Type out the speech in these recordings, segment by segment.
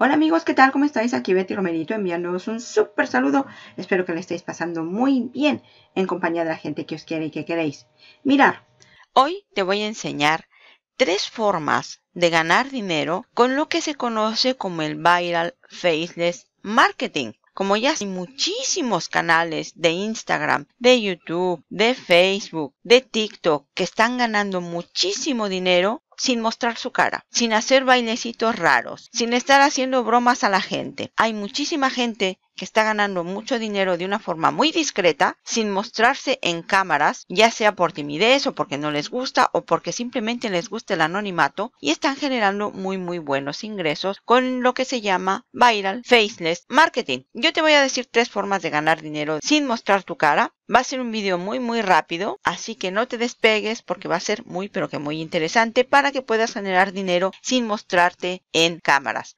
Hola amigos, ¿qué tal? ¿Cómo estáis? Aquí Betty Romerito enviándoos un súper saludo. Espero que le estéis pasando muy bien en compañía de la gente que os quiere y que queréis. Mirar. Hoy te voy a enseñar tres formas de ganar dinero con lo que se conoce como el viral faceless marketing. Como ya hay muchísimos canales de Instagram, de YouTube, de Facebook, de TikTok que están ganando muchísimo dinero, sin mostrar su cara, sin hacer bailecitos raros, sin estar haciendo bromas a la gente. Hay muchísima gente que está ganando mucho dinero de una forma muy discreta, sin mostrarse en cámaras, ya sea por timidez o porque no les gusta o porque simplemente les gusta el anonimato, y están generando muy muy buenos ingresos con lo que se llama viral faceless marketing. Yo te voy a decir tres formas de ganar dinero sin mostrar tu cara. Va a ser un vídeo muy muy rápido, así que no te despegues porque va a ser muy pero que muy interesante para que puedas generar dinero sin mostrarte en cámaras.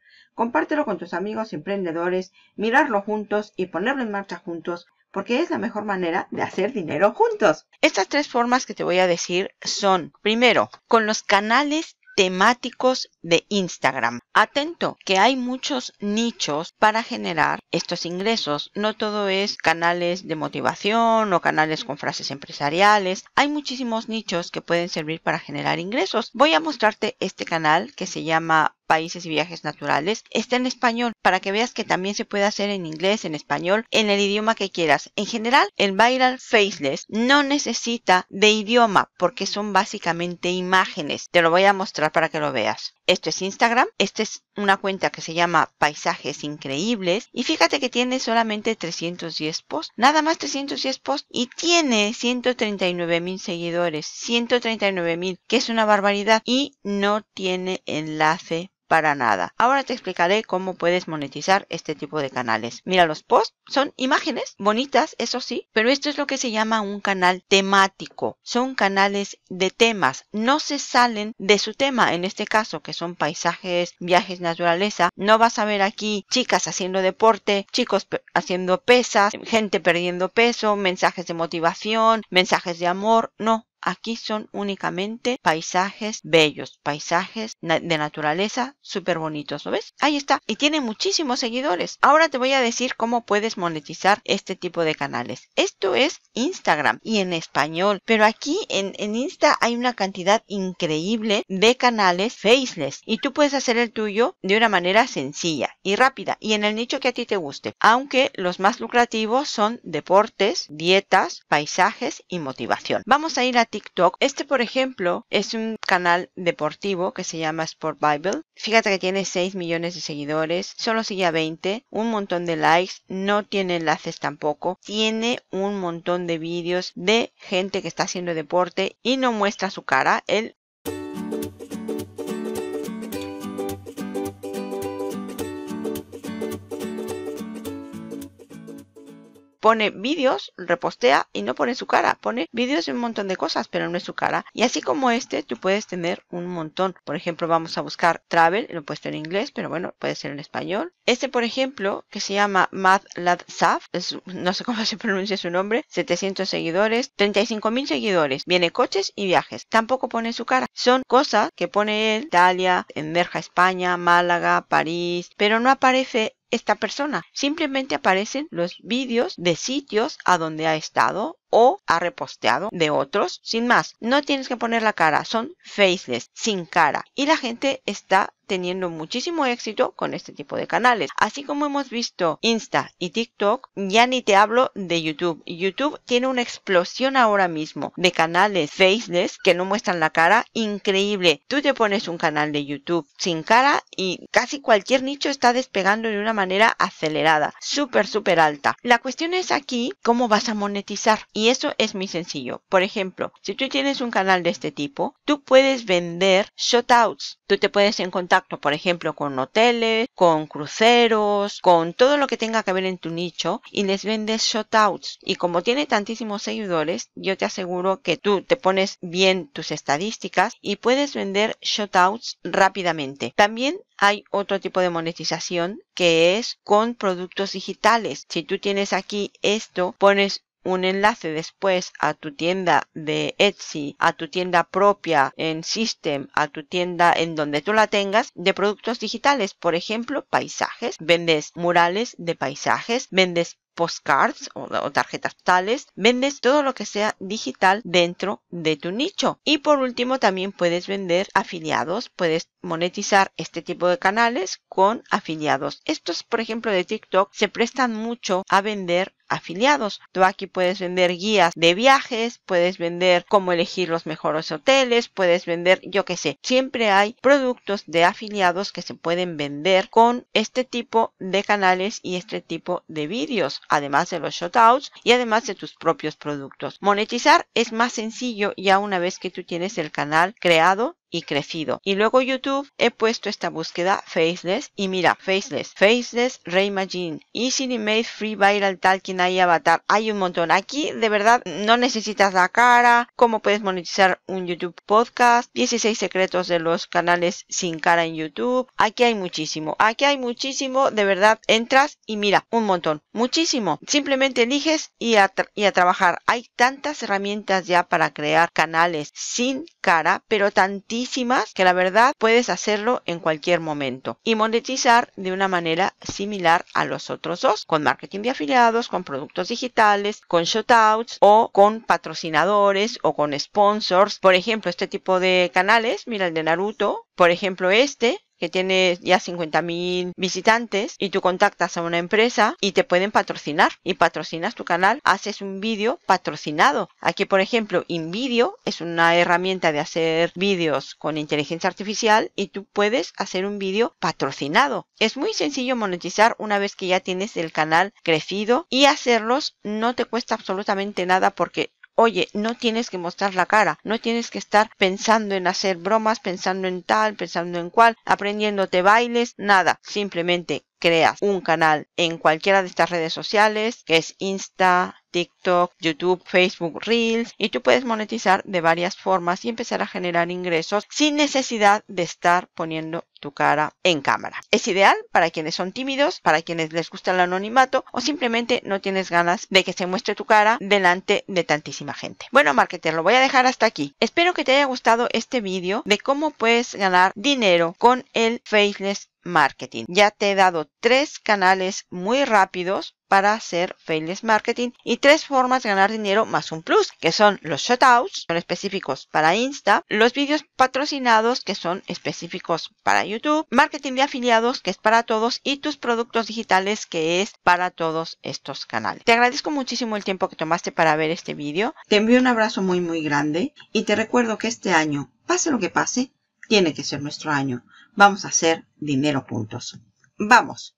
compártelo con tus amigos emprendedores, mirarlo juntos y ponerlo en marcha juntos, porque es la mejor manera de hacer dinero juntos. Estas tres formas que te voy a decir son, primero, con los canales temáticos de Instagram. Atento, que hay muchos nichos para generar estos ingresos. No todo es canales de motivación o canales con frases empresariales. Hay muchísimos nichos que pueden servir para generar ingresos. Voy a mostrarte este canal que se llama países y viajes naturales está en español para que veas que también se puede hacer en inglés, en español, en el idioma que quieras. En general, el viral faceless no necesita de idioma porque son básicamente imágenes. Te lo voy a mostrar para que lo veas. Esto es Instagram, este es una cuenta que se llama Paisajes Increíbles y fíjate que tiene solamente 310 posts, nada más 310 posts y tiene 139 mil seguidores, 139 mil, que es una barbaridad y no tiene enlace para nada. Ahora te explicaré cómo puedes monetizar este tipo de canales. Mira, los posts son imágenes bonitas, eso sí, pero esto es lo que se llama un canal temático. Son canales de temas, no se salen de su tema, en este caso que son paisajes, viajes, naturaleza. No vas a ver aquí chicas haciendo deporte, chicos haciendo pesas, gente perdiendo peso, mensajes de motivación, mensajes de amor, no, Aquí son únicamente paisajes bellos, paisajes de naturaleza súper bonitos, ¿lo ves? Ahí está. Y tiene muchísimos seguidores. Ahora te voy a decir cómo puedes monetizar este tipo de canales. Esto es Instagram y en español. Pero aquí en, en Insta hay una cantidad increíble de canales faceless. Y tú puedes hacer el tuyo de una manera sencilla y rápida y en el nicho que a ti te guste. Aunque los más lucrativos son deportes, dietas, paisajes y motivación. Vamos a ir a TikTok. Este, por ejemplo, es un canal deportivo que se llama Sport Bible. Fíjate que tiene 6 millones de seguidores, solo sigue a 20, un montón de likes, no tiene enlaces tampoco. Tiene un montón de vídeos de gente que está haciendo deporte y no muestra su cara. Él pone vídeos, repostea y no pone su cara, pone vídeos y un montón de cosas, pero no es su cara. Y así como este, tú puedes tener un montón. Por ejemplo, vamos a buscar travel, lo he puesto en inglés, pero bueno, puede ser en español. Este, por ejemplo, que se llama Mad Lad Saf, no sé cómo se pronuncia su nombre, 700 seguidores, 35.000 seguidores, viene coches y viajes. Tampoco pone su cara. Son cosas que pone él, Italia, Enverja, España, Málaga, París, pero no aparece esta persona. Simplemente aparecen los vídeos de sitios a donde ha estado o ha reposteado de otros, sin más. No tienes que poner la cara, son faceless, sin cara. Y la gente está teniendo muchísimo éxito con este tipo de canales. Así como hemos visto Insta y TikTok, ya ni te hablo de YouTube. YouTube tiene una explosión ahora mismo de canales faceless que no muestran la cara, increíble. Tú te pones un canal de YouTube sin cara y casi cualquier nicho está despegando de una manera acelerada, súper, súper alta. La cuestión es aquí cómo vas a monetizar. Y eso es muy sencillo. Por ejemplo, si tú tienes un canal de este tipo, tú puedes vender shoutouts. Tú te puedes en contacto, por ejemplo, con hoteles, con cruceros, con todo lo que tenga que ver en tu nicho y les vendes shoutouts. Y como tiene tantísimos seguidores, yo te aseguro que tú te pones bien tus estadísticas y puedes vender shoutouts rápidamente. También hay otro tipo de monetización que es con productos digitales. Si tú tienes aquí esto, pones un enlace después a tu tienda de Etsy, a tu tienda propia en System, a tu tienda en donde tú la tengas de productos digitales, por ejemplo, paisajes, vendes murales de paisajes, vendes postcards o, tarjetas tales, vendes todo lo que sea digital dentro de tu nicho. Y por último, también puedes vender afiliados, puedes monetizar este tipo de canales con afiliados. Estos, por ejemplo, de TikTok se prestan mucho a vender afiliados. Tú aquí puedes vender guías de viajes, puedes vender cómo elegir los mejores hoteles, puedes vender, yo que sé, siempre hay productos de afiliados que se pueden vender con este tipo de canales y este tipo de vídeos, además de los shoutouts y además de tus propios productos. Monetizar es más sencillo ya una vez que tú tienes el canal creado y crecido. Y luego YouTube he puesto esta búsqueda Faceless y mira, Faceless, Faceless Reimagine, easy Made Free Viral Talking hay Avatar. Hay un montón. Aquí de verdad no necesitas la cara, cómo puedes monetizar un YouTube podcast, 16 secretos de los canales sin cara en YouTube. Aquí hay muchísimo. Aquí hay muchísimo, de verdad, entras y mira, un montón, muchísimo. Simplemente eliges y a, y a trabajar. Hay tantas herramientas ya para crear canales sin cara, pero tantísimas que la verdad puedes hacerlo en cualquier momento y monetizar de una manera similar a los otros dos, con marketing de afiliados, con productos digitales, con shoutouts o con patrocinadores o con sponsors. Por ejemplo, este tipo de canales, mira el de Naruto, por ejemplo este, que tienes ya 50.000 visitantes y tú contactas a una empresa y te pueden patrocinar y patrocinas tu canal, haces un vídeo patrocinado. Aquí, por ejemplo, InVideo es una herramienta de hacer vídeos con inteligencia artificial y tú puedes hacer un vídeo patrocinado. Es muy sencillo monetizar una vez que ya tienes el canal crecido y hacerlos no te cuesta absolutamente nada porque Oye, no tienes que mostrar la cara, no tienes que estar pensando en hacer bromas, pensando en tal, pensando en cual, aprendiéndote bailes, nada, simplemente creas un canal en cualquiera de estas redes sociales, que es Insta, TikTok, YouTube, Facebook Reels y tú puedes monetizar de varias formas y empezar a generar ingresos sin necesidad de estar poniendo tu cara en cámara. Es ideal para quienes son tímidos, para quienes les gusta el anonimato o simplemente no tienes ganas de que se muestre tu cara delante de tantísima gente. Bueno, marketer, lo voy a dejar hasta aquí. Espero que te haya gustado este vídeo de cómo puedes ganar dinero con el Faceless marketing. Ya te he dado tres canales muy rápidos para hacer fails marketing y tres formas de ganar dinero más un plus, que son los shutouts, son específicos para Insta, los vídeos patrocinados, que son específicos para YouTube, marketing de afiliados, que es para todos, y tus productos digitales, que es para todos estos canales. Te agradezco muchísimo el tiempo que tomaste para ver este vídeo. Te envío un abrazo muy muy grande y te recuerdo que este año, pase lo que pase, tiene que ser nuestro año vamos a hacer dinero puntos. Vamos.